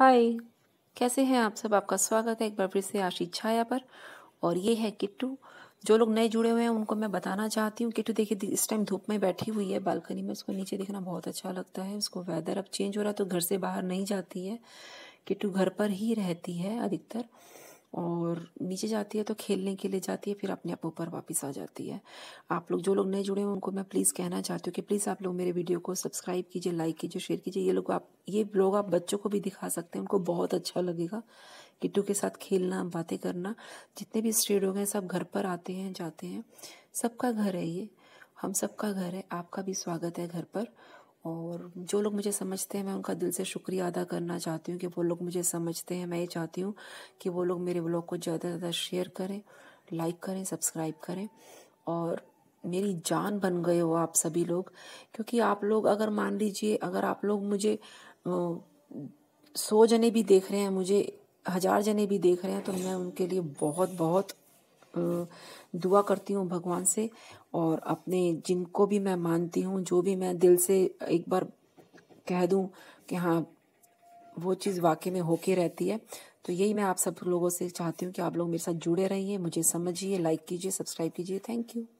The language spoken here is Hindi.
हाय कैसे हैं आप सब आपका स्वागत है एक बार फिर से आशीष छाया पर और ये है किट्टू जो लोग नए जुड़े हुए हैं उनको मैं बताना चाहती हूँ किट्टू देखिए इस टाइम धूप में बैठी हुई है बालकनी में उसको नीचे देखना बहुत अच्छा लगता है उसको वेदर अब चेंज हो रहा है तो घर से बाहर नहीं जाती है किट्टू घर पर ही रहती है अधिकतर और नीचे जाती है तो खेलने के लिए जाती है फिर अपने आप ऊपर वापस आ जाती है आप लोग जो लोग नए जुड़े हैं उनको मैं प्लीज़ कहना चाहती हूँ कि प्लीज़ आप लोग मेरे वीडियो को सब्सक्राइब कीजिए लाइक कीजिए शेयर कीजिए ये लोग आप ये ब्लॉग आप बच्चों को भी दिखा सकते हैं उनको बहुत अच्छा लगेगा किट्टू के साथ खेलना बातें करना जितने भी स्ट्रीट लोग हैं सब घर पर आते हैं जाते हैं सबका घर है ये हम सबका घर है आपका भी स्वागत है घर पर और जो लोग मुझे समझते हैं मैं उनका दिल से शुक्रिया अदा करना चाहती हूँ कि वो लोग मुझे समझते हैं मैं ये चाहती हूँ कि वो लोग मेरे ब्लॉग को ज़्यादा से ज़्यादा शेयर करें लाइक करें सब्सक्राइब करें और मेरी जान बन गए हो आप सभी लोग क्योंकि आप लोग अगर मान लीजिए अगर आप लोग मुझे सौ जने भी देख रहे हैं मुझे हज़ार जने भी देख रहे हैं तो मैं उनके लिए बहुत बहुत दुआ करती हूँ भगवान से और अपने जिनको भी मैं मानती हूँ जो भी मैं दिल से एक बार कह दूँ कि हाँ वो चीज़ वाकई में होके रहती है तो यही मैं आप सब लोगों से चाहती हूँ कि आप लोग मेरे साथ जुड़े रहिए मुझे समझिए लाइक कीजिए सब्सक्राइब कीजिए थैंक यू